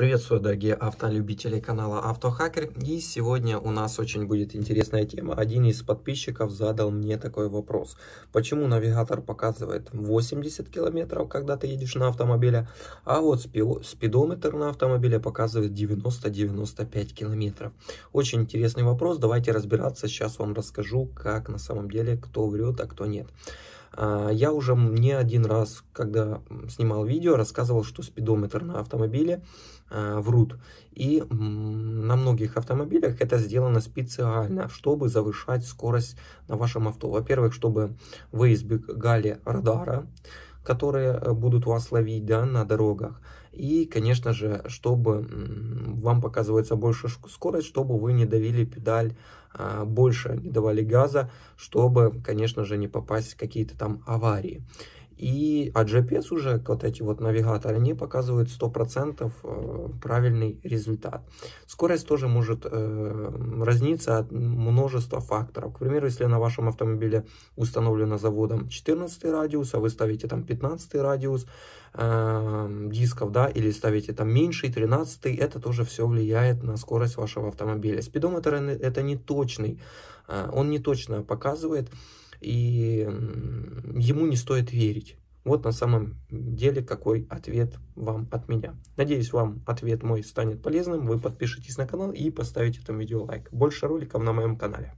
Приветствую, дорогие автолюбители канала Автохакер. И сегодня у нас очень будет интересная тема. Один из подписчиков задал мне такой вопрос. Почему навигатор показывает 80 километров, когда ты едешь на автомобиле, а вот спидометр на автомобиле показывает 90-95 километров? Очень интересный вопрос. Давайте разбираться. Сейчас вам расскажу, как на самом деле, кто врет, а кто нет. А, я уже не один раз, когда снимал видео, рассказывал, что спидометр на автомобиле а, врут. И на многих автомобилях это сделано специально, чтобы завышать скорость на вашем авто. Во-первых, чтобы вы избегали радара, которые э, будут вас ловить да, на дорогах. И, конечно же, чтобы вам показывается больше скорость, чтобы вы не давили педаль а, больше, не давали газа, чтобы, конечно же, не попасть в какие-то там аварии. И, а GPS уже, вот эти вот навигаторы, они показывают 100% э, правильный результат. Скорость тоже может э, разниться от множества факторов. К примеру, если на вашем автомобиле установлено заводом 14 радиус, а вы ставите там 15 радиус э, дисков, да, или ставите там меньший, 13, это тоже все влияет на скорость вашего автомобиля. Спидометр это не точный, э, он не точно показывает, и ему не стоит верить. Вот на самом деле какой ответ вам от меня. Надеюсь, вам ответ мой станет полезным. Вы подпишитесь на канал и поставите этому видео лайк. Больше роликов на моем канале.